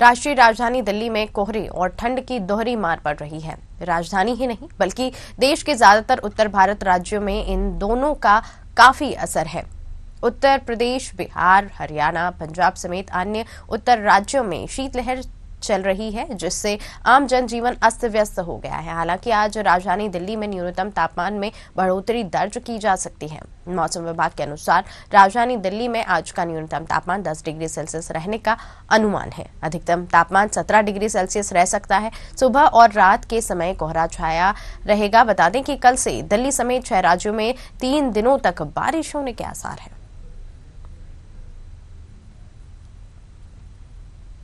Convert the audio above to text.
राष्ट्रीय राजधानी दिल्ली में कोहरे और ठंड की दोहरी मार पड़ रही है राजधानी ही नहीं बल्कि देश के ज्यादातर उत्तर भारत राज्यों में इन दोनों का काफी असर है उत्तर प्रदेश बिहार हरियाणा पंजाब समेत अन्य उत्तर राज्यों में शीतलहर चल रही है जिससे आम जनजीवन अस्त व्यस्त हो गया है हालांकि आज राजधानी दिल्ली में न्यूनतम तापमान में बढ़ोतरी दर्ज की जा सकती है मौसम विभाग के अनुसार राजधानी दिल्ली में आज का न्यूनतम तापमान 10 डिग्री सेल्सियस रहने का अनुमान है अधिकतम तापमान 17 डिग्री सेल्सियस रह सकता है सुबह और रात के समय कोहरा छाया रहेगा बता दें कि कल से दिल्ली समेत छह राज्यों में तीन दिनों तक बारिश होने के आसार हैं